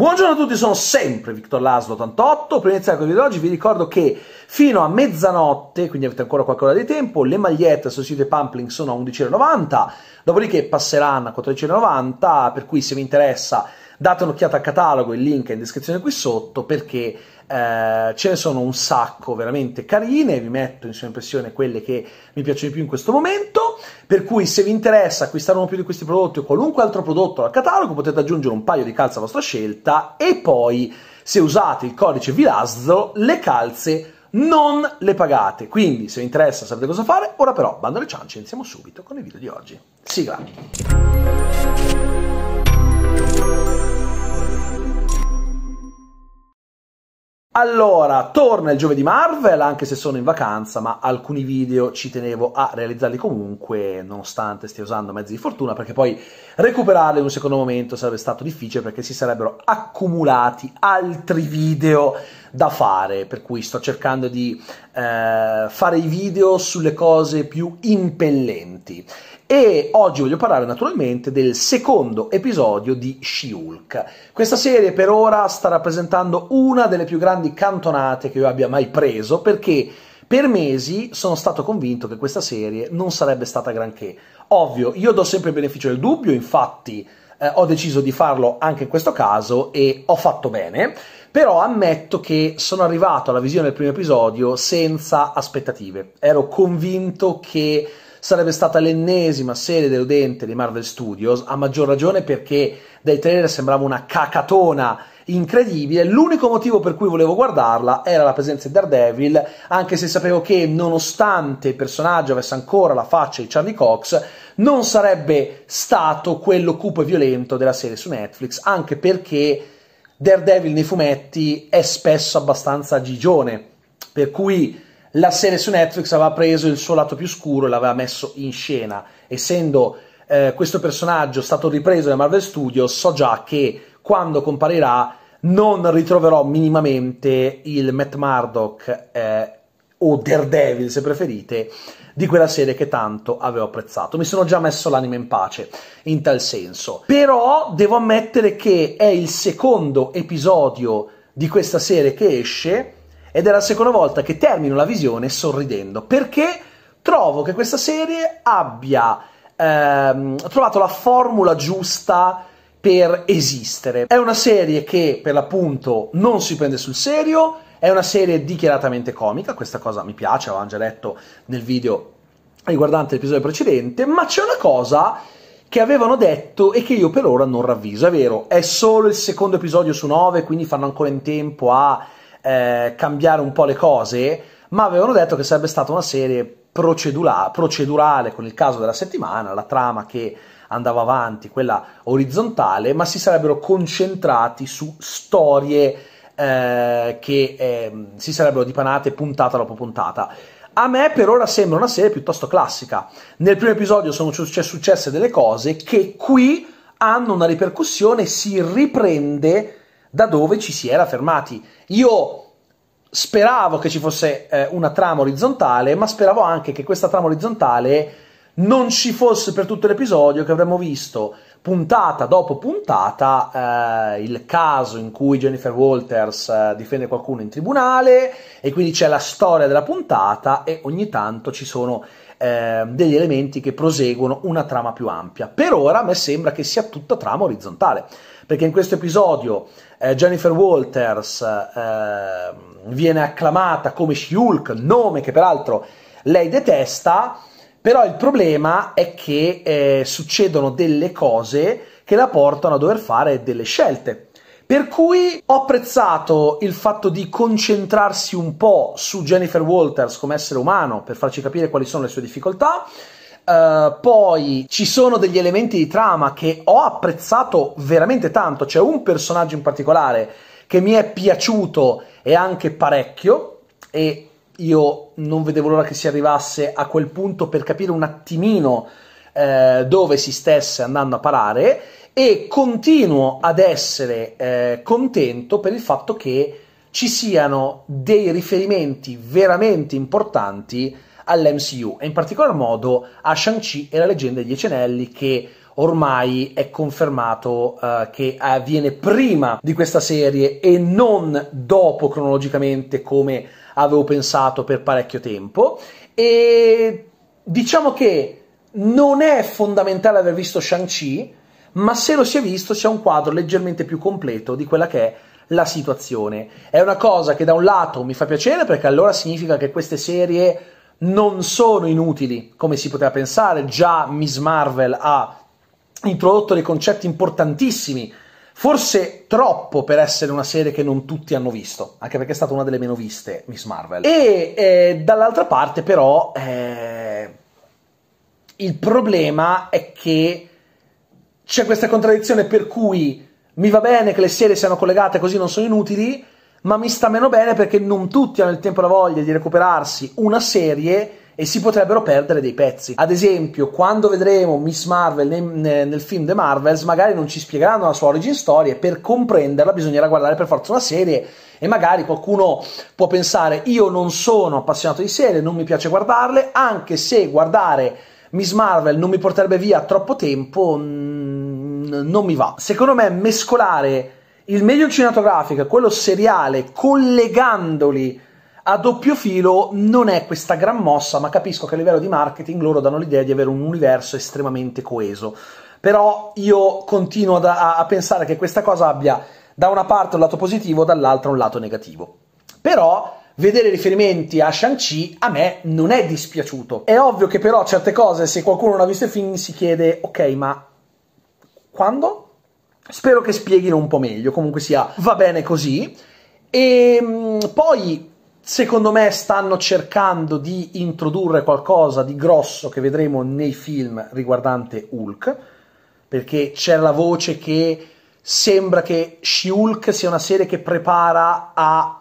Buongiorno a tutti, sono sempre Victor Laszlo 88. Prima di iniziare con il video di oggi vi ricordo che fino a mezzanotte, quindi avete ancora qualche ora di tempo, le magliette sul sito Pumpling sono a 11,90, dopodiché passeranno a 14,90, per cui se vi interessa date un'occhiata al catalogo, il link è in descrizione qui sotto perché eh, ce ne sono un sacco veramente carine, vi metto in impressione quelle che mi piacciono di più in questo momento, per cui se vi interessa acquistare uno più di questi prodotti o qualunque altro prodotto al catalogo potete aggiungere un paio di calze a vostra scelta e poi se usate il codice VILASZO le calze non le pagate, quindi se vi interessa sapete cosa fare, ora però bando alle ciance, iniziamo subito con il video di oggi. Sigla! Allora, torna il giovedì Marvel, anche se sono in vacanza, ma alcuni video ci tenevo a realizzarli comunque, nonostante stia usando mezzi di fortuna, perché poi recuperarli in un secondo momento sarebbe stato difficile, perché si sarebbero accumulati altri video da fare, per cui sto cercando di eh, fare i video sulle cose più impellenti e oggi voglio parlare naturalmente del secondo episodio di she Questa serie per ora sta rappresentando una delle più grandi cantonate che io abbia mai preso perché per mesi sono stato convinto che questa serie non sarebbe stata granché. Ovvio, io do sempre il beneficio del dubbio, infatti eh, ho deciso di farlo anche in questo caso e ho fatto bene, però ammetto che sono arrivato alla visione del primo episodio senza aspettative. Ero convinto che sarebbe stata l'ennesima serie deludente di Marvel Studios, a maggior ragione perché dai trailer sembrava una cacatona incredibile. L'unico motivo per cui volevo guardarla era la presenza di Daredevil, anche se sapevo che nonostante il personaggio avesse ancora la faccia di Charlie Cox, non sarebbe stato quello cupo e violento della serie su Netflix, anche perché Daredevil nei fumetti è spesso abbastanza gigione, per cui la serie su Netflix aveva preso il suo lato più scuro e l'aveva messo in scena. Essendo eh, questo personaggio stato ripreso da Marvel Studios, so già che quando comparirà non ritroverò minimamente il Matt Murdock eh, o Daredevil, se preferite, di quella serie che tanto avevo apprezzato. Mi sono già messo l'anima in pace in tal senso. Però devo ammettere che è il secondo episodio di questa serie che esce ed è la seconda volta che termino la visione sorridendo perché trovo che questa serie abbia ehm, trovato la formula giusta per esistere. È una serie che per l'appunto non si prende sul serio, è una serie dichiaratamente comica, questa cosa mi piace, avevamo già detto nel video riguardante l'episodio precedente, ma c'è una cosa che avevano detto e che io per ora non ravviso. È vero, è solo il secondo episodio su nove, quindi fanno ancora in tempo a eh, cambiare un po' le cose, ma avevano detto che sarebbe stata una serie procedura- procedurale con il caso della settimana, la trama che andava avanti, quella orizzontale, ma si sarebbero concentrati su storie eh, che eh, si sarebbero dipanate puntata dopo puntata. A me per ora sembra una serie piuttosto classica. Nel primo episodio sono successe delle cose che qui hanno una ripercussione, si riprende da dove ci si era fermati. Io speravo che ci fosse eh, una trama orizzontale, ma speravo anche che questa trama orizzontale non ci fosse per tutto l'episodio, che avremmo visto puntata dopo puntata eh, il caso in cui Jennifer Walters eh, difende qualcuno in tribunale e quindi c'è la storia della puntata e ogni tanto ci sono ehm, degli elementi che proseguono una trama più ampia. Per ora a me sembra che sia tutta trama orizzontale, perché in questo episodio eh, Jennifer Walters eh, viene acclamata come she nome che peraltro lei detesta, però il problema è che eh, succedono delle cose che la portano a dover fare delle scelte. Per cui ho apprezzato il fatto di concentrarsi un po' su Jennifer Walters come essere umano per farci capire quali sono le sue difficoltà. Eh, poi ci sono degli elementi di trama che ho apprezzato veramente tanto. C'è un personaggio in particolare che mi è piaciuto e anche parecchio. E io non vedevo l'ora che si arrivasse a quel punto per capire un attimino eh, dove si stesse andando a parare e continuo ad essere eh, contento per il fatto che ci siano dei riferimenti veramente importanti all'MCU e in particolar modo a Shang-Chi e la leggenda degli Cenelli che ormai è confermato uh, che avviene prima di questa serie e non dopo cronologicamente come avevo pensato per parecchio tempo e diciamo che non è fondamentale aver visto Shang-Chi ma se lo si è visto c'è un quadro leggermente più completo di quella che è la situazione. È una cosa che da un lato mi fa piacere perché allora significa che queste serie non sono inutili come si poteva pensare, già Miss Marvel ha introdotto dei concetti importantissimi, forse troppo per essere una serie che non tutti hanno visto, anche perché è stata una delle meno viste Miss Marvel. E eh, dall'altra parte però eh, il problema è che c'è questa contraddizione per cui mi va bene che le serie siano collegate così non sono inutili, ma mi sta meno bene perché non tutti hanno il tempo e la voglia di recuperarsi una serie e si potrebbero perdere dei pezzi. Ad esempio, quando vedremo Miss Marvel nel, nel, film The Marvels, magari non ci spiegheranno la sua origin story e per comprenderla bisognerà guardare per forza una serie e magari qualcuno può pensare io non sono appassionato di serie, non mi piace guardarle, anche se guardare Miss Marvel non mi porterebbe via troppo tempo, mm, non mi va. Secondo me mescolare il medium cinematografico e quello seriale, collegandoli a doppio filo, non è questa gran mossa, ma capisco che a livello di marketing loro danno l'idea di avere un universo estremamente coeso. Però io continuo a, a pensare che questa cosa abbia da una parte un lato positivo, dall'altra un lato negativo. Però vedere riferimenti a Shang-Chi a me non è dispiaciuto. È ovvio che però certe cose, se qualcuno non ha visto il film, si chiede, ok, ma quando? Spero che spieghino un po' meglio, comunque sia, va bene così. E ehm, poi Secondo me stanno cercando di introdurre qualcosa di grosso che vedremo nei film riguardante Hulk, perché c'è la voce che sembra che She-Hulk sia una serie che prepara a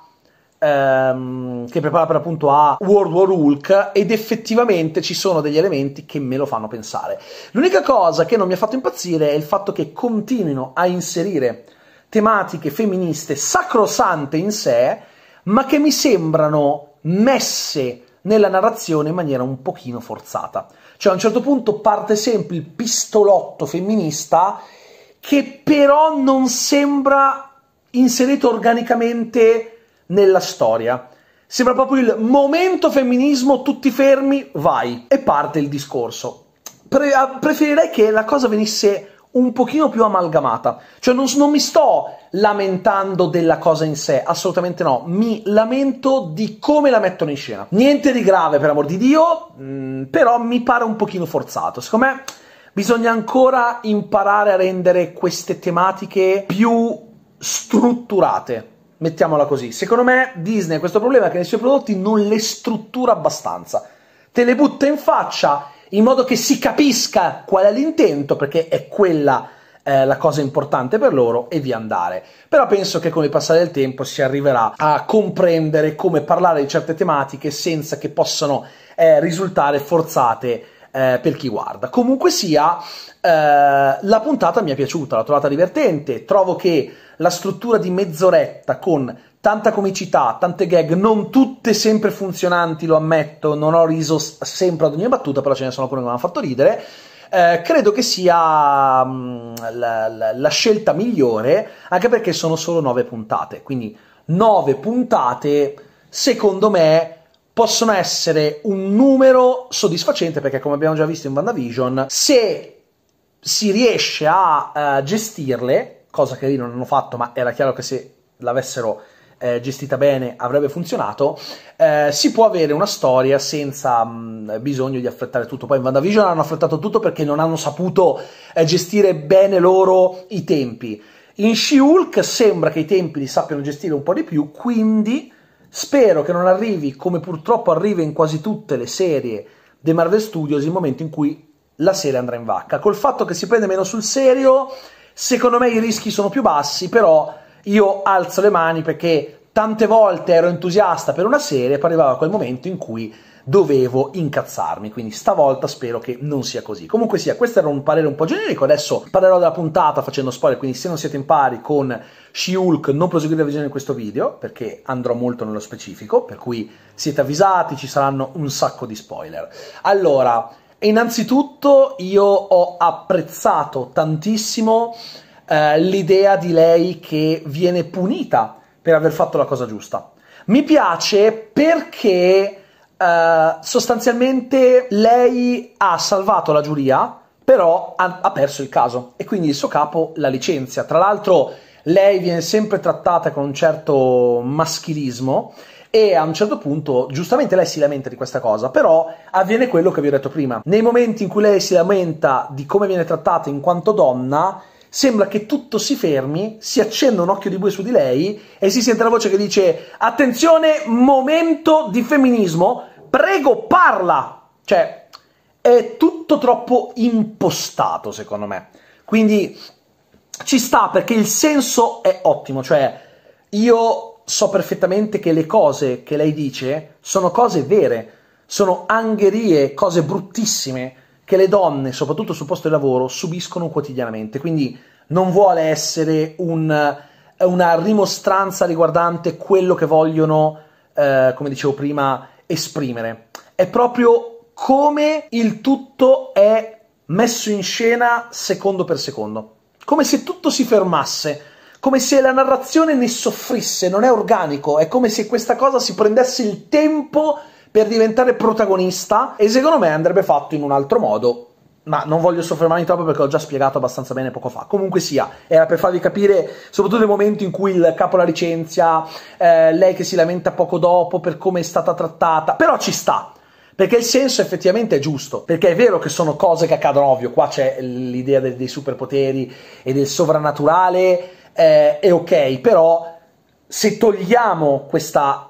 ehm, che prepara per appunto a World War Hulk ed effettivamente ci sono degli elementi che me lo fanno pensare. L'unica cosa che non mi ha fatto impazzire è il fatto che continuino a inserire tematiche femministe sacrosante in sé, ma che mi sembrano messe nella narrazione in maniera un pochino forzata. Cioè a un certo punto parte sempre il pistolotto femminista che però non sembra inserito organicamente nella storia. Sembra proprio il momento femminismo, tutti fermi, vai. E parte il discorso. Pre- ah, preferirei che la cosa venisse un pochino più amalgamata. Cioè non, non, mi sto lamentando della cosa in sé, assolutamente no, mi lamento di come la mettono in scena. Niente di grave, per amor di Dio, mh, mm, però mi pare un pochino forzato. Secondo me bisogna ancora imparare a rendere queste tematiche più strutturate mettiamola così. Secondo me Disney ha questo problema che nei suoi prodotti non le struttura abbastanza. Te le butta in faccia in modo che si capisca qual è l'intento, perché è quella eh, la cosa importante per loro, e via andare. Però penso che con il passare del tempo si arriverà a comprendere come parlare di certe tematiche senza che possano eh, risultare forzate eh, per chi guarda. Comunque sia, eh, la puntata mi è piaciuta, l'ho trovata divertente, trovo che la struttura di mezz'oretta con tanta comicità, tante gag, non tutte sempre funzionanti, lo ammetto, non ho riso sempre ad ogni battuta, però ce ne sono alcune che mi hanno fatto ridere. Eh, credo che sia mh, mm, la, la, la, scelta migliore, anche perché sono solo nove puntate, quindi nove puntate, secondo me, possono essere un numero soddisfacente perché come abbiamo già visto in WandaVision, se si riesce a uh, gestirle, cosa che lì non hanno fatto, ma era chiaro che se l'avessero eh, gestita bene avrebbe funzionato, eh, si può avere una storia senza mh, mm, bisogno di affrettare tutto. Poi in WandaVision hanno affrettato tutto perché non hanno saputo eh, gestire bene loro i tempi. In She-Hulk sembra che i tempi li sappiano gestire un po' di più, quindi Spero che non arrivi, come purtroppo arriva in quasi tutte le serie dei Marvel Studios, il momento in cui la serie andrà in vacca. Col fatto che si prende meno sul serio, secondo me i rischi sono più bassi, però io alzo le mani perché tante volte ero entusiasta per una serie e poi arrivava quel momento in cui dovevo incazzarmi, quindi stavolta spero che non sia così. Comunque sia, questo era un parere un po' generico, adesso parlerò della puntata facendo spoiler, quindi se non siete in pari con She-Hulk non proseguite la visione di questo video, perché andrò molto nello specifico, per cui siete avvisati, ci saranno un sacco di spoiler. Allora, innanzitutto io ho apprezzato tantissimo eh, l'idea di lei che viene punita per aver fatto la cosa giusta. Mi piace perché Uh, sostanzialmente lei ha salvato la giuria, però ha, ha, perso il caso e quindi il suo capo la licenzia. Tra l'altro lei viene sempre trattata con un certo maschilismo e a un certo punto, giustamente lei si lamenta di questa cosa, però avviene quello che vi ho detto prima. Nei momenti in cui lei si lamenta di come viene trattata in quanto donna, sembra che tutto si fermi, si accenda un occhio di bue su di lei e si sente la voce che dice attenzione, momento di femminismo, prego parla! Cioè, è tutto troppo impostato secondo me. Quindi ci sta perché il senso è ottimo, cioè io so perfettamente che le cose che lei dice sono cose vere, sono angherie, cose bruttissime che le donne, soprattutto sul posto di lavoro, subiscono quotidianamente. Quindi non vuole essere un, una rimostranza riguardante quello che vogliono, eh, come dicevo prima, esprimere. È proprio come il tutto è messo in scena secondo per secondo, come se tutto si fermasse, come se la narrazione ne soffrisse, non è organico, è come se questa cosa si prendesse il tempo per diventare protagonista e secondo me andrebbe fatto in un altro modo ma non voglio soffermarmi troppo perché l'ho già spiegato abbastanza bene poco fa. Comunque sia, era per farvi capire soprattutto nel momento in cui il capo la licenzia, eh, lei che si lamenta poco dopo per come è stata trattata, però ci sta. Perché il senso effettivamente è giusto, perché è vero che sono cose che accadono, ovvio, qua c'è l'idea dei, dei superpoteri e del sovrannaturale, eh, è ok, però se togliamo questa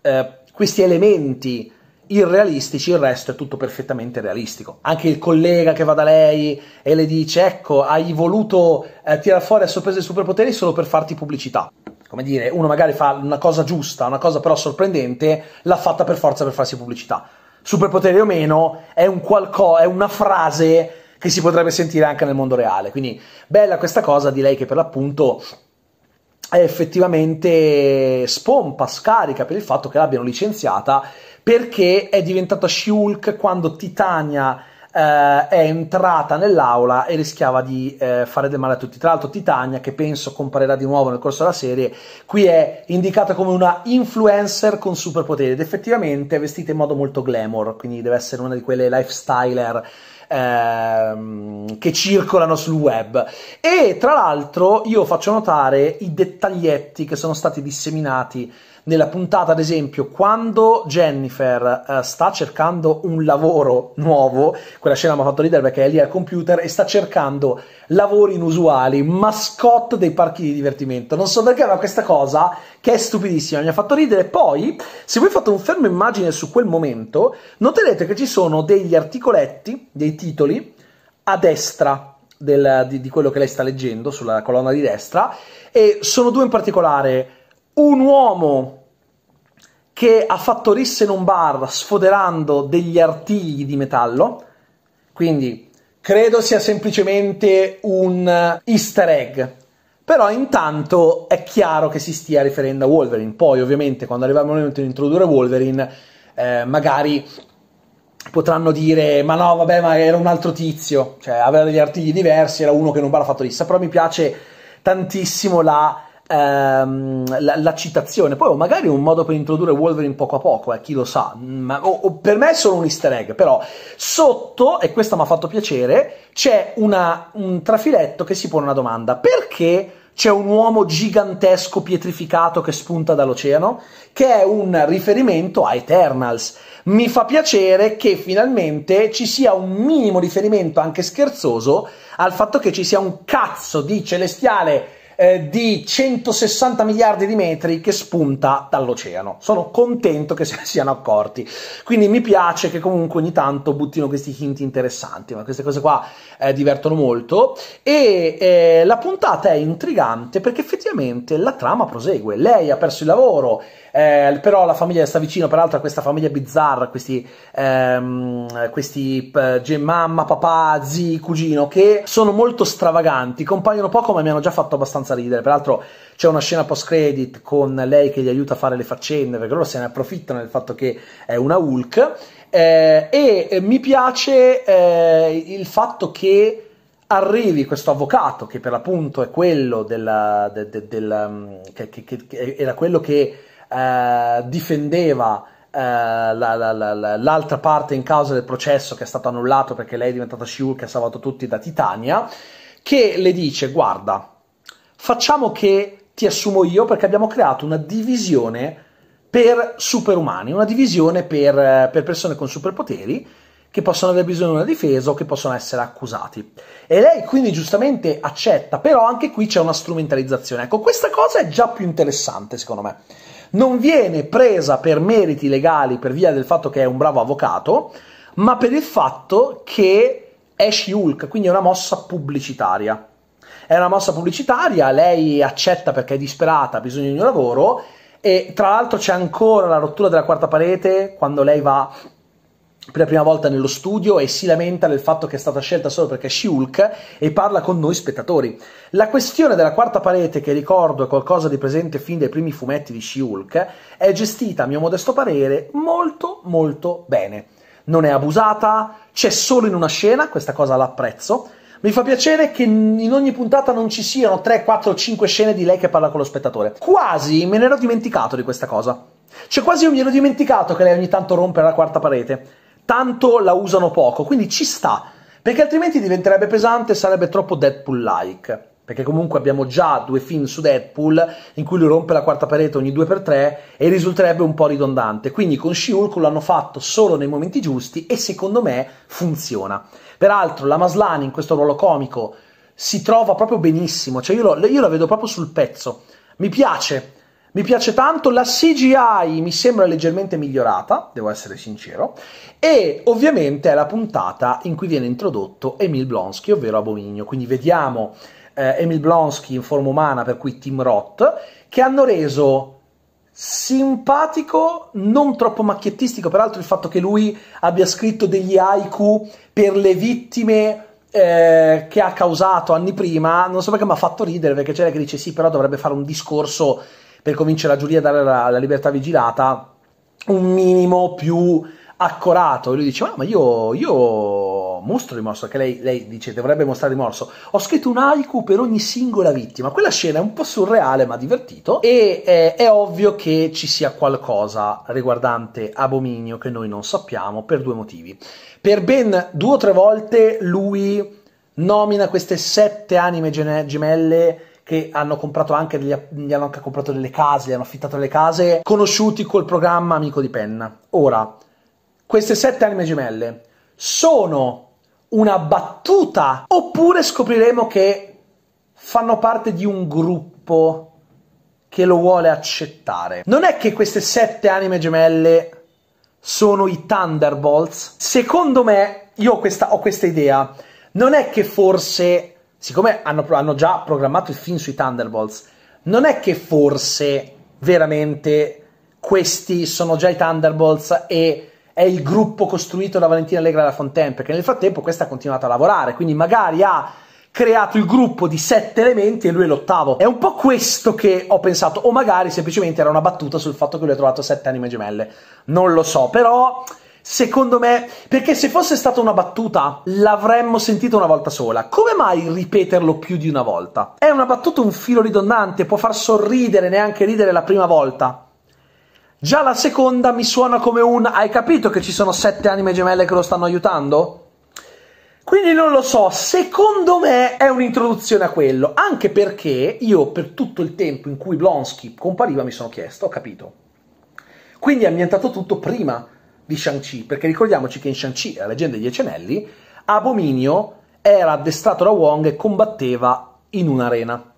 eh, questi elementi irrealistici, il resto è tutto perfettamente realistico. Anche il collega che va da lei e le dice: Ecco, hai voluto eh, tirare fuori a sorpresa i superpoteri solo per farti pubblicità. Come dire, uno magari fa una cosa giusta, una cosa però sorprendente, l'ha fatta per forza per farsi pubblicità. Superpoteri o meno è un qualcosa, è una frase che si potrebbe sentire anche nel mondo reale. Quindi bella questa cosa di lei che per l'appunto effettivamente spompa, scarica per il fatto che l'abbiano licenziata perché è diventata Shulk quando Titania eh, è entrata nell'aula e rischiava di eh, fare del male a tutti. Tra l'altro Titania, che penso comparirà di nuovo nel corso della serie, qui è indicata come una influencer con superpoteri ed effettivamente è vestita in modo molto glamour, quindi deve essere una di quelle lifestyler Ehm, che circolano sul web. E tra l'altro io faccio notare i dettaglietti che sono stati disseminati nella puntata, ad esempio, quando Jennifer uh, sta cercando un lavoro nuovo, quella scena mi ha fatto ridere perché è lì al computer e sta cercando lavori inusuali, mascotte dei parchi di divertimento. Non so perché, ma questa cosa che è stupidissima mi ha fatto ridere. Poi, se voi fate un fermo immagine su quel momento, noterete che ci sono degli articoletti, dei titoli a destra del, di, di, quello che lei sta leggendo sulla colonna di destra e sono due in particolare un uomo che ha fatto affattorisse in un bar sfoderando degli artigli di metallo. Quindi credo sia semplicemente un eh, easter egg. Però intanto è chiaro che si stia riferendo a Wolverine. Poi, ovviamente, quando arriva il momento di introdurre Wolverine, eh, magari potranno dire: Ma no, vabbè, ma era un altro tizio. Cioè, aveva degli artigli diversi, era uno che non va fatto lista. Però mi piace tantissimo la ehm, la, la, citazione. Poi, oh, magari è un modo per introdurre Wolverine poco a poco, eh, chi lo sa. Ma, oh, oh, per me è solo un easter egg. Però, sotto, e questo mi ha fatto piacere, c'è una, un trafiletto che si pone una domanda: perché? c'è un uomo gigantesco pietrificato che spunta dall'oceano, che è un riferimento a Eternals. Mi fa piacere che finalmente ci sia un minimo riferimento, anche scherzoso, al fatto che ci sia un cazzo di celestiale eh, di 160 miliardi di metri che spunta dall'oceano. Sono contento che se ne siano accorti. Quindi mi piace che comunque ogni tanto buttino questi hint interessanti, ma queste cose qua eh, divertono molto. E eh, la puntata è intrigante perché effettivamente la trama prosegue. Lei ha perso il lavoro, eh, però la famiglia sta vicino, peraltro a questa famiglia bizzarra, questi, ehm, questi eh, mamma, papà, zii, cugino, che sono molto stravaganti, compaiono poco ma mi hanno già fatto abbastanza abbastanza ridere. Peraltro c'è una scena post-credit con lei che gli aiuta a fare le faccende, perché loro se ne approfittano del fatto che è una Hulk. Eh, e eh, mi piace eh, il fatto che arrivi questo avvocato, che per l'appunto è quello della, de, de, del, um, che, che, che, era quello che eh, difendeva eh, la, la, la, l'altra parte in causa del processo che è stato annullato perché lei è diventata Shiul che ha salvato tutti da Titania, che le dice guarda, facciamo che ti assumo io perché abbiamo creato una divisione per superumani, una divisione per, eh, per persone con superpoteri che possono aver bisogno di una difesa o che possono essere accusati. E lei quindi giustamente accetta, però anche qui c'è una strumentalizzazione. Ecco, questa cosa è già più interessante secondo me. Non viene presa per meriti legali per via del fatto che è un bravo avvocato, ma per il fatto che è She-Hulk, quindi è una mossa pubblicitaria. È una mossa pubblicitaria, lei accetta perché è disperata, ha bisogno di un lavoro e tra l'altro c'è ancora la rottura della quarta parete quando lei va per la prima volta nello studio e si lamenta del fatto che è stata scelta solo perché è Shulk e parla con noi spettatori. La questione della quarta parete, che ricordo è qualcosa di presente fin dai primi fumetti di Shulk, è gestita, a mio modesto parere, molto molto bene. Non è abusata, c'è solo in una scena, questa cosa l'apprezzo, mi fa piacere che in ogni puntata non ci siano 3, 4, 5 scene di lei che parla con lo spettatore. Quasi me ne ero dimenticato di questa cosa. Cioè, quasi io mi ero dimenticato che lei ogni tanto rompe la quarta parete. Tanto la usano poco, quindi ci sta. Perché altrimenti diventerebbe pesante e sarebbe troppo Deadpool-like. Perché comunque abbiamo già due film su Deadpool in cui lui rompe la quarta parete ogni 2x3 e risulterebbe un po' ridondante. Quindi con She-Hulk l'hanno fatto solo nei momenti giusti e secondo me funziona. Peraltro la Maslani in questo ruolo comico si trova proprio benissimo, cioè io, lo, io la vedo proprio sul pezzo. Mi piace, mi piace tanto, la CGI mi sembra leggermente migliorata, devo essere sincero, e ovviamente è la puntata in cui viene introdotto Emil Blonsky, ovvero Abominio, quindi vediamo eh, Emil Blonsky in forma umana, per cui Tim Roth, che hanno reso simpatico, non troppo macchiettistico, peraltro il fatto che lui abbia scritto degli haiku per le vittime eh, che ha causato anni prima, non so perché mi ha fatto ridere, perché c'era che dice sì, però dovrebbe fare un discorso per convincere la giuria a dare la, la libertà vigilata un minimo più accorato. E lui dice, ah, ma io, io mostra rimorso, che lei, lei, dice dovrebbe mostrare rimorso. Ho scritto un haiku per ogni singola vittima. Quella scena è un po' surreale, ma divertito. E eh, è ovvio che ci sia qualcosa riguardante Abominio che noi non sappiamo per due motivi. Per ben due o tre volte lui nomina queste sette anime gemelle che hanno comprato anche degli, gli hanno anche comprato delle case, gli hanno affittato le case, conosciuti col programma Amico di Penna. Ora, queste sette anime gemelle sono una battuta, oppure scopriremo che fanno parte di un gruppo che lo vuole accettare. Non è che queste sette anime gemelle sono i Thunderbolts. Secondo me, io ho questa, ho questa idea. Non è che forse, siccome hanno, hanno già programmato il film sui Thunderbolts, non è che forse veramente questi sono già i Thunderbolts e è il gruppo costruito da Valentina Allegra La Fontaine, perché nel frattempo questa ha continuato a lavorare, quindi magari ha creato il gruppo di sette elementi e lui è l'ottavo. È un po' questo che ho pensato, o magari semplicemente era una battuta sul fatto che lui ha trovato sette anime gemelle. Non lo so, però secondo me, perché se fosse stata una battuta l'avremmo sentita una volta sola. Come mai ripeterlo più di una volta? È una battuta un filo ridondante, può far sorridere, neanche ridere la prima volta. Già la seconda mi suona come un hai capito che ci sono sette anime gemelle che lo stanno aiutando? Quindi non lo so, secondo me è un'introduzione a quello, anche perché io per tutto il tempo in cui Blonsky compariva mi sono chiesto, ho capito. Quindi è ambientato tutto prima di Shang-Chi, perché ricordiamoci che in Shang-Chi, la leggenda degli Anelli, Abominio era addestrato da Wong e combatteva in un'arena.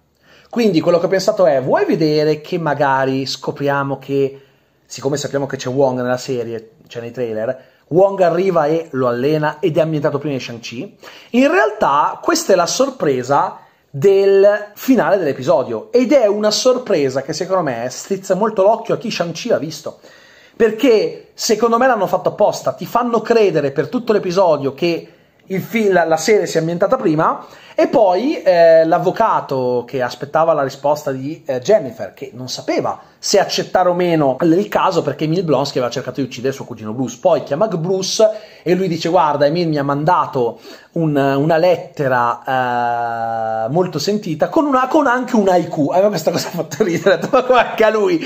Quindi quello che ho pensato è, vuoi vedere che magari scopriamo che siccome sappiamo che c'è Wong nella serie, cioè nei trailer, Wong arriva e lo allena ed è ambientato prima di Shang-Chi. In realtà questa è la sorpresa del finale dell'episodio ed è una sorpresa che secondo me strizza molto l'occhio a chi Shang-Chi l'ha visto. Perché secondo me l'hanno fatto apposta, ti fanno credere per tutto l'episodio che film, la, serie si è ambientata prima e poi eh, l'avvocato che aspettava la risposta di eh, Jennifer, che non sapeva se accettare o meno il caso perché Emil Blonsky aveva cercato di uccidere suo cugino Bruce. Poi chiama Bruce e lui dice guarda Emil mi ha mandato un, una lettera eh, molto sentita con, una, con, anche un IQ. Eh, a me questa cosa ha fatto ridere, ma anche a lui.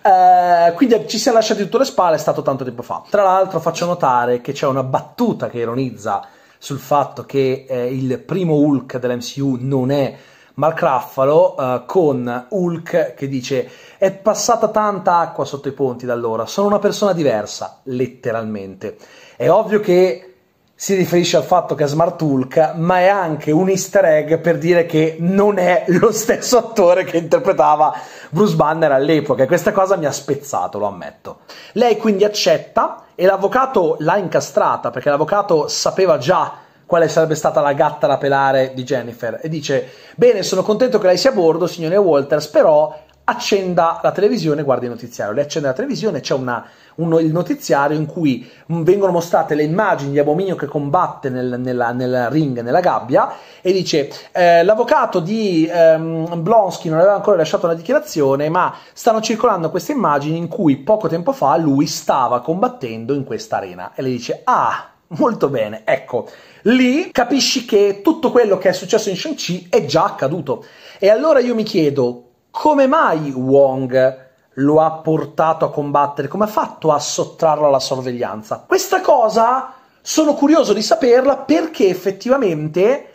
Uh, quindi ci si è lasciati tutte le spalle, è stato tanto tempo fa. Tra l'altro faccio notare che c'è una battuta che ironizza sul fatto che eh, il primo Hulk dell'MCU non è Mark Ruffalo, eh, con Hulk che dice è passata tanta acqua sotto i ponti da allora, sono una persona diversa, letteralmente. È ovvio che si riferisce al fatto che è Smart Hulk, ma è anche un easter egg per dire che non è lo stesso attore che interpretava Bruce Banner all'epoca. E questa cosa mi ha spezzato, lo ammetto. Lei quindi accetta e l'avvocato l'ha incastrata perché l'avvocato sapeva già quale sarebbe stata la gatta da pelare di Jennifer e dice: Bene, sono contento che lei sia a bordo, signore Walters, però accenda la televisione e guardi il notiziario. Lei accende la televisione, c'è una uno, il notiziario in cui vengono mostrate le immagini di Abominio che combatte nel, nella, nel ring, nella gabbia, e dice eh, l'avvocato di ehm, Blonsky non aveva ancora lasciato una dichiarazione, ma stanno circolando queste immagini in cui poco tempo fa lui stava combattendo in questa arena. E le dice, ah, Molto bene, ecco, lì capisci che tutto quello che è successo in Shang-Chi è già accaduto. E allora io mi chiedo, come mai Wong lo ha portato a combattere, come ha fatto a sottrarlo alla sorveglianza. Questa cosa sono curioso di saperla perché effettivamente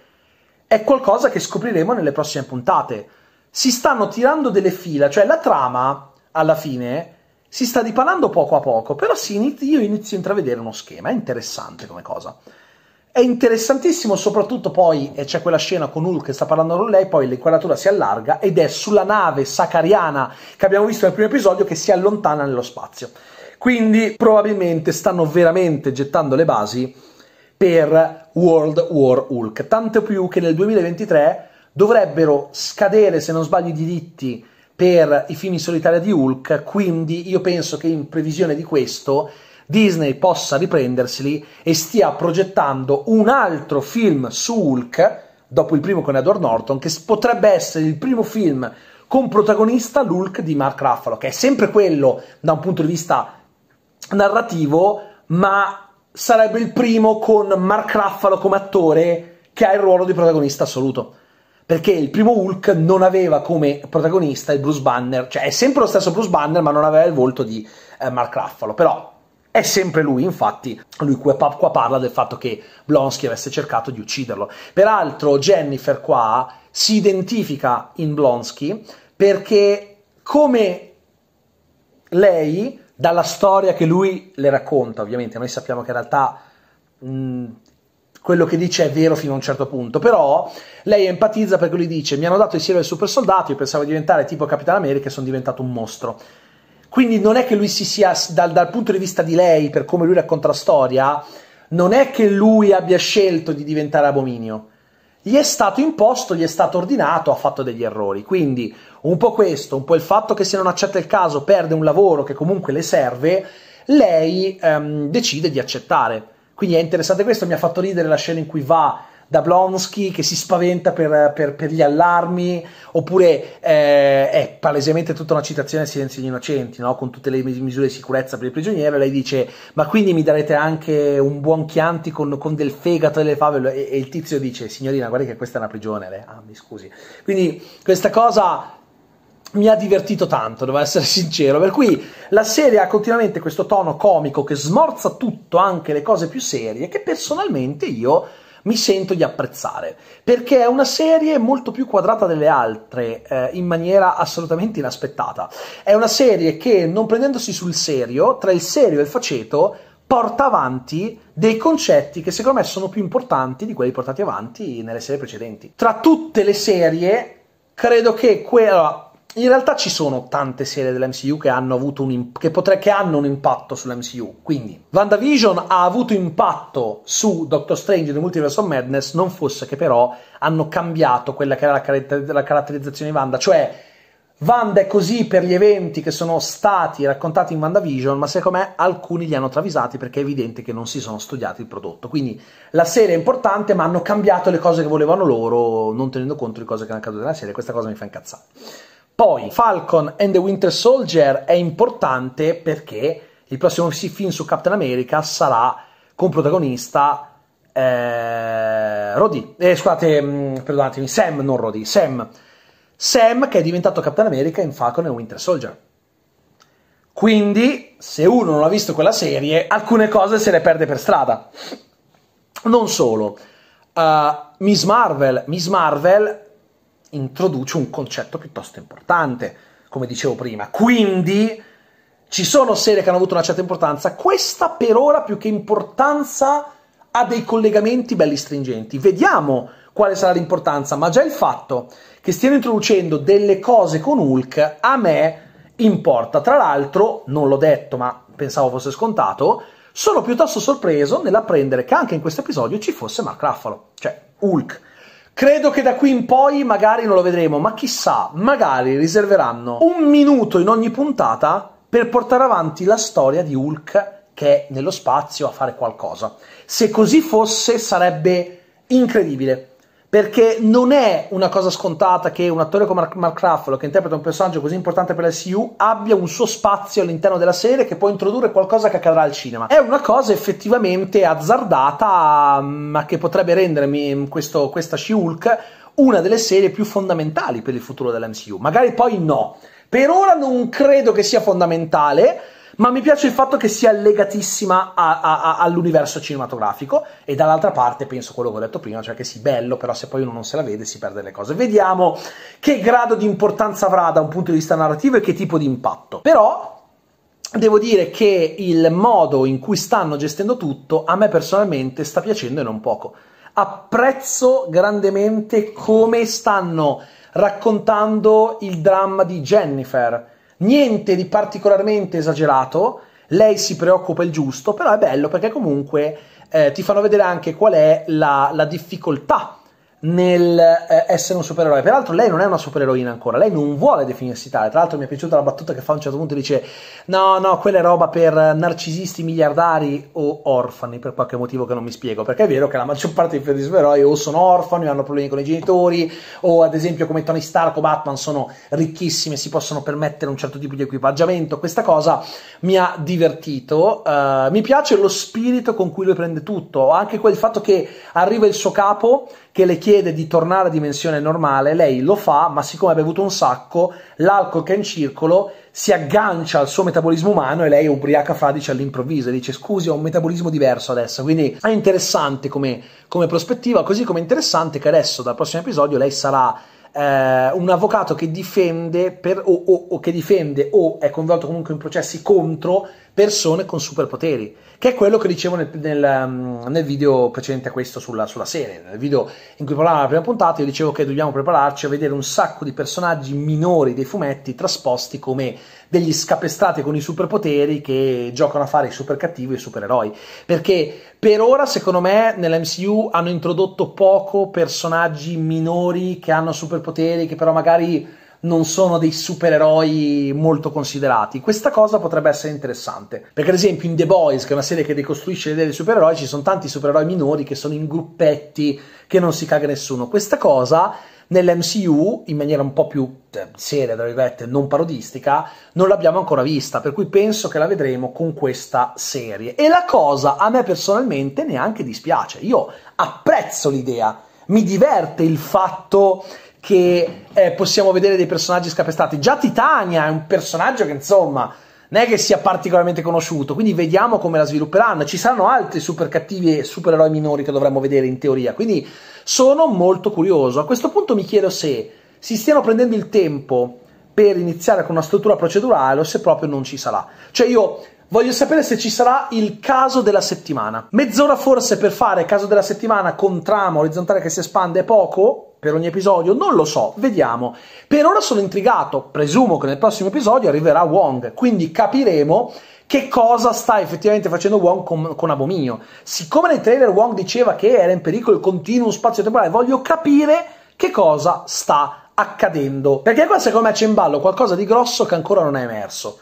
è qualcosa che scopriremo nelle prossime puntate. Si stanno tirando delle fila, cioè la trama alla fine si sta dipanando poco a poco, però io inizio a intravedere uno schema, è interessante come cosa. È interessantissimo soprattutto poi, e c'è quella scena con Hulk che sta parlando con lei, poi l'inquadratura si allarga ed è sulla nave sacariana che abbiamo visto nel primo episodio che si allontana nello spazio. Quindi probabilmente stanno veramente gettando le basi per World War Hulk, tanto più che nel 2023 dovrebbero scadere, se non sbaglio, i diritti per i film in solitaria di Hulk, quindi io penso che in previsione di questo Disney possa riprenderseli e stia progettando un altro film su Hulk, dopo il primo con Edward Norton, che potrebbe essere il primo film con protagonista l'Hulk di Mark Ruffalo, che è sempre quello da un punto di vista narrativo, ma sarebbe il primo con Mark Ruffalo come attore che ha il ruolo di protagonista assoluto. Perché il primo Hulk non aveva come protagonista il Bruce Banner, cioè è sempre lo stesso Bruce Banner, ma non aveva il volto di eh, Mark Ruffalo. Però è sempre lui, infatti, lui qua, qua parla del fatto che Blonsky avesse cercato di ucciderlo. Peraltro Jennifer qua si identifica in Blonsky perché come lei, dalla storia che lui le racconta, ovviamente noi sappiamo che in realtà mh, quello che dice è vero fino a un certo punto, però lei empatizza perché lui dice mi hanno dato il siero del super soldato, io pensavo di diventare tipo Capitano America e sono diventato un mostro. Quindi non è che lui si sia, dal, dal punto di vista di lei, per come lui racconta la storia, non è che lui abbia scelto di diventare abominio. Gli è stato imposto, gli è stato ordinato, ha fatto degli errori. Quindi un po' questo, un po' il fatto che se non accetta il caso perde un lavoro che comunque le serve, lei ehm, decide di accettare. Quindi è interessante questo, mi ha fatto ridere la scena in cui va da Blonsky che si spaventa per, per, per gli allarmi, oppure eh, è palesemente tutta una citazione silenzio degli innocenti, no? con tutte le misure di sicurezza per il prigioniero, e lei dice, ma quindi mi darete anche un buon chianti con, con del fegato e delle favole, e, e, il tizio dice, signorina, guardi che questa è una prigione, lei, ah mi scusi. Quindi questa cosa mi ha divertito tanto, devo essere sincero. Per cui la serie ha continuamente questo tono comico che smorza tutto, anche le cose più serie, che personalmente io mi sento di apprezzare, perché è una serie molto più quadrata delle altre, eh, in maniera assolutamente inaspettata. È una serie che, non prendendosi sul serio, tra il serio e il faceto, porta avanti dei concetti che secondo me sono più importanti di quelli portati avanti nelle serie precedenti. Tra tutte le serie, credo che quella in realtà ci sono tante serie dell'MCU che hanno, avuto un, che potre, che hanno un impatto sull'MCU. Quindi, WandaVision ha avuto impatto su Doctor Strange e The Multiverse of Madness, non fosse che però hanno cambiato quella che era la, car- la caratterizzazione di Wanda, cioè Wanda è così per gli eventi che sono stati raccontati in WandaVision, ma secondo me alcuni li hanno travisati perché è evidente che non si sono studiati il prodotto. Quindi la serie è importante, ma hanno cambiato le cose che volevano loro, non tenendo conto di cose che erano accadute nella serie. Questa cosa mi fa incazzare. Poi Falcon and the Winter Soldier è importante perché il prossimo film su Captain America sarà con protagonista eh, Roddy, eh, scusate, mm, perdonatemi, Sam, non Roddy, Sam. Sam che è diventato Captain America in Falcon e Winter Soldier. Quindi, se uno non ha visto quella serie, alcune cose se le perde per strada. Non solo. Uh, Miss Marvel, Miss Marvel introduce un concetto piuttosto importante, come dicevo prima. Quindi ci sono serie che hanno avuto una certa importanza, questa per ora più che importanza ha dei collegamenti belli stringenti. Vediamo quale sarà l'importanza, ma già il fatto che stiano introducendo delle cose con Hulk a me importa. Tra l'altro, non l'ho detto, ma pensavo fosse scontato, sono piuttosto sorpreso nell'apprendere che anche in questo episodio ci fosse Mark Ruffalo, cioè Hulk Credo che da qui in poi magari non lo vedremo, ma chissà, magari riserveranno un minuto in ogni puntata per portare avanti la storia di Hulk che è nello spazio a fare qualcosa. Se così fosse sarebbe incredibile perché non è una cosa scontata che un attore come Mark Ruffalo, che interpreta un personaggio così importante per la SU, abbia un suo spazio all'interno della serie che può introdurre qualcosa che accadrà al cinema. È una cosa effettivamente azzardata, ma che potrebbe rendermi mm, questo, questa She-Hulk una delle serie più fondamentali per il futuro dell'MCU. Magari poi no. Per ora non credo che sia fondamentale, ma mi piace il fatto che sia legatissima a, a, a, all'universo cinematografico e dall'altra parte penso quello che ho detto prima, cioè che sì, bello, però se poi uno non se la vede si perde le cose. Vediamo che grado di importanza avrà da un punto di vista narrativo e che tipo di impatto. Però devo dire che il modo in cui stanno gestendo tutto a me personalmente sta piacendo e non poco. Apprezzo grandemente come stanno raccontando il dramma di Jennifer niente di particolarmente esagerato, lei si preoccupa il giusto, però è bello perché comunque eh, ti fanno vedere anche qual è la, la difficoltà nel eh, essere un supereroe. Peraltro lei non è una supereroina ancora, lei non vuole definirsi tale. Tra l'altro mi è piaciuta la battuta che fa a un certo punto dice "No, no, quella è roba per narcisisti miliardari o orfani per qualche motivo che non mi spiego", perché è vero che la maggior parte dei film di supereroi o sono orfani o hanno problemi con i genitori o ad esempio come Tony Stark o Batman sono ricchissimi e si possono permettere un certo tipo di equipaggiamento. Questa cosa mi ha divertito, uh, mi piace lo spirito con cui lui prende tutto, anche quel fatto che arriva il suo capo che le chiede chiede di tornare a dimensione normale, lei lo fa, ma siccome ha bevuto un sacco, l'alcol che è in circolo si aggancia al suo metabolismo umano e lei è ubriaca fradice all'improvviso e dice scusi ho un metabolismo diverso adesso, quindi è interessante come, come prospettiva, così come è interessante che adesso dal prossimo episodio lei sarà eh, un avvocato che difende, per, o, o, o, che difende o è coinvolto comunque in processi contro persone con superpoteri, che è quello che dicevo nel, nel, mm, nel video precedente a questo sulla, sulla, serie, nel video in cui parlavo la prima puntata, io dicevo che dobbiamo prepararci a vedere un sacco di personaggi minori dei fumetti trasposti come degli scapestrati con i superpoteri che giocano a fare i super cattivi e i supereroi. Perché per ora, secondo me, nell'MCU hanno introdotto poco personaggi minori che hanno superpoteri, che però magari non sono dei supereroi molto considerati. Questa cosa potrebbe essere interessante. Perché, ad esempio, in The Boys, che è una serie che decostruisce l'idea dei supereroi, ci sono tanti supereroi minori che sono in gruppetti che non si caga nessuno. Questa cosa Nell'MCU, in maniera un po' più cioè, seria, tra virgolette, non parodistica, non l'abbiamo ancora vista, per cui penso che la vedremo con questa serie. E la cosa a me personalmente neanche dispiace, io apprezzo l'idea, mi diverte il fatto che eh, possiamo vedere dei personaggi scapestati. Già Titania è un personaggio che, insomma, non è che sia particolarmente conosciuto, quindi vediamo come la svilupperanno. Ci saranno altri super cattivi e supereroi minori che dovremmo vedere in teoria, quindi sono molto curioso. A questo punto mi chiedo se si stiano prendendo il tempo per iniziare con una struttura procedurale o se proprio non ci sarà. Cioè io voglio sapere se ci sarà il caso della settimana. Mezz'ora forse per fare caso della settimana con trama orizzontale che si espande è poco per ogni episodio, non lo so, vediamo. Per ora sono intrigato, presumo che nel prossimo episodio arriverà Wong, quindi capiremo che cosa sta effettivamente facendo Wong con, con Abomino. Siccome nel trailer Wong diceva che era in pericolo il continuo spazio temporale, voglio capire che cosa sta accadendo. Perché qua secondo me c'è in ballo qualcosa di grosso che ancora non è emerso.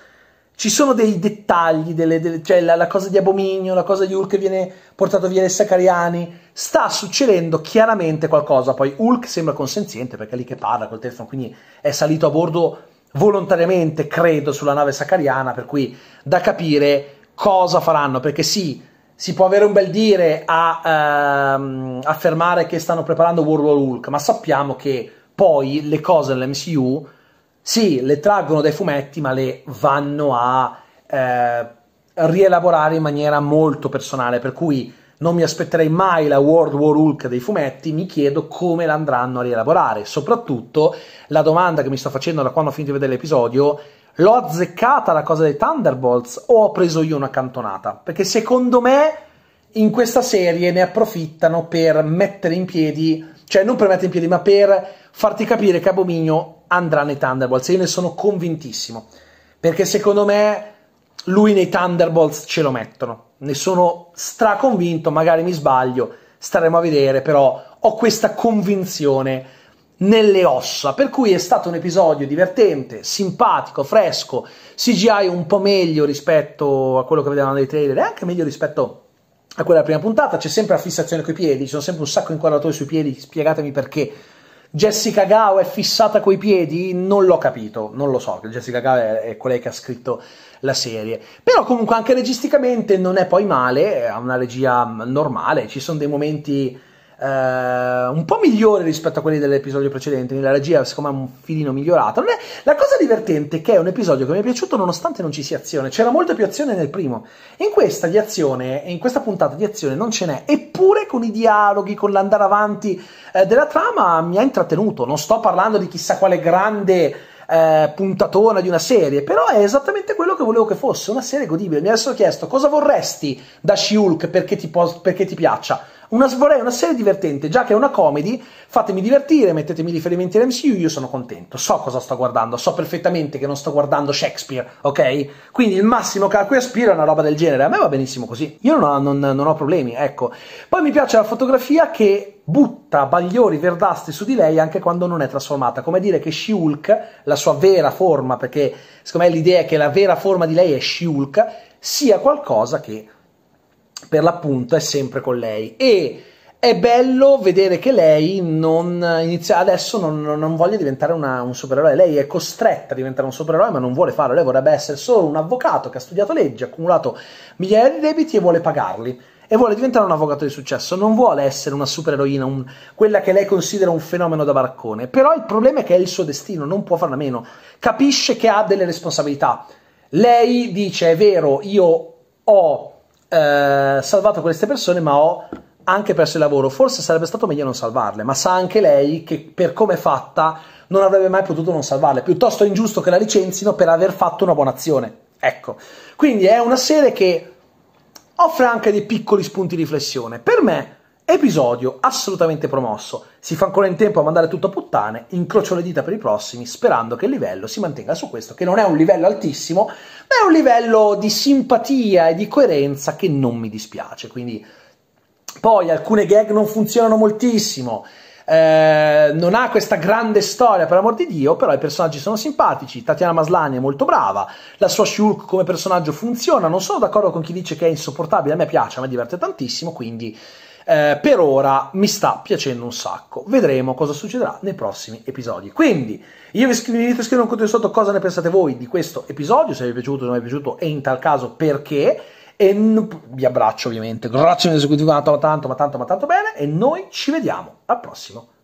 Ci sono dei dettagli, delle, delle, cioè la, la, cosa di Abominio, la cosa di Hulk che viene portato via dai Sacariani. Sta succedendo chiaramente qualcosa. Poi Hulk sembra consenziente perché è lì che parla col telefono, quindi è salito a bordo volontariamente, credo, sulla nave sacariana, per cui da capire cosa faranno, perché sì, si può avere un bel dire a ehm, affermare che stanno preparando World War Hulk, ma sappiamo che poi le cose nell'MCU, sì, le traggono dai fumetti, ma le vanno a eh, rielaborare in maniera molto personale, per cui non mi aspetterei mai la World War Hulk dei fumetti, mi chiedo come l'andranno a rielaborare. Soprattutto la domanda che mi sto facendo da quando ho finito di vedere l'episodio, l'ho azzeccata la cosa dei Thunderbolts o ho preso io una cantonata? Perché secondo me in questa serie ne approfittano per mettere in piedi, cioè non per mettere in piedi, ma per farti capire che Abominio andrà nei Thunderbolts. E io ne sono convintissimo, perché secondo me lui nei Thunderbolts ce lo mettono ne sono straconvinto, magari mi sbaglio, staremo a vedere, però ho questa convinzione nelle ossa, per cui è stato un episodio divertente, simpatico, fresco, CGI un po' meglio rispetto a quello che vedevano nei trailer e anche meglio rispetto a quella prima puntata, c'è sempre la fissazione coi piedi, ci sono sempre un sacco di inquadratori sui piedi, spiegatemi perché Jessica Gao è fissata coi piedi? Non l'ho capito, non lo so. Jessica Gao è, è quella che ha scritto la serie. Però comunque anche registicamente non è poi male, ha una regia mm, normale, ci sono dei momenti eh, un po' migliore rispetto a quelli dell'episodio precedente, la regia secondo me è un filino migliorata. La cosa divertente è che è un episodio che mi è piaciuto nonostante non ci sia azione, c'era molta più azione nel primo. In questa di azione, in questa puntata di azione non ce n'è, eppure con i dialoghi, con l'andare avanti eh, della trama mi ha intrattenuto. Non sto parlando di chissà quale grande... Eh, puntatona di una serie, però è esattamente quello che volevo che fosse, una serie godibile. Mi sono chiesto cosa vorresti da Shulk perché ti, perché ti piaccia. Una, vorrei una serie divertente, già che è una comedy, fatemi divertire, mettetemi riferimenti all'MCU, io sono contento, so cosa sto guardando, so perfettamente che non sto guardando Shakespeare, ok? Quindi il massimo che a cui aspiro è una roba del genere, a me va benissimo così, io non ho, non, non ho problemi, ecco. Poi mi piace la fotografia che butta bagliori verdastri su di lei anche quando non è trasformata. Come dire che she la sua vera forma, perché secondo me l'idea è che la vera forma di lei è she sia qualcosa che per l'appunto è sempre con lei e è bello vedere che lei non inizia, adesso non, non voglia diventare una, un supereroe, lei è costretta a diventare un supereroe ma non vuole farlo, lei vorrebbe essere solo un avvocato che ha studiato legge, ha accumulato migliaia di debiti e vuole pagarli e vuole diventare un avvocato di successo, non vuole essere una supereroina, un, quella che lei considera un fenomeno da baraccone, però il problema è che è il suo destino, non può farne a meno, capisce che ha delle responsabilità, lei dice è vero, io ho eh, salvato queste persone, ma ho anche perso il lavoro. Forse sarebbe stato meglio non salvarle, ma sa anche lei che per come è fatta non avrebbe mai potuto non salvarle. Piuttosto è ingiusto che la licenzino per aver fatto una buona azione. Ecco, quindi è una serie che offre anche dei piccoli spunti di riflessione. Per me Episodio assolutamente promosso. Si fa ancora in tempo a mandare tutto a puttane, incrocio le dita per i prossimi, sperando che il livello si mantenga su questo, che non è un livello altissimo, ma è un livello di simpatia e di coerenza che non mi dispiace. Quindi, poi alcune gag non funzionano moltissimo. Eh, non ha questa grande storia, per amor di Dio, però i personaggi sono simpatici. Tatiana Maslani è molto brava, la sua Shulk come personaggio funziona. Non sono d'accordo con chi dice che è insopportabile, a me piace, a me diverte tantissimo, quindi eh, per ora mi sta piacendo un sacco. Vedremo cosa succederà nei prossimi episodi. Quindi io vi scrivo, inizio a un commento sotto cosa ne pensate voi di questo episodio, se vi è piaciuto, se non vi è piaciuto e in tal caso perché. E n- vi abbraccio ovviamente, grazie mille esecutivo, ma tanto, ma tanto, ma tanto bene e noi ci vediamo al prossimo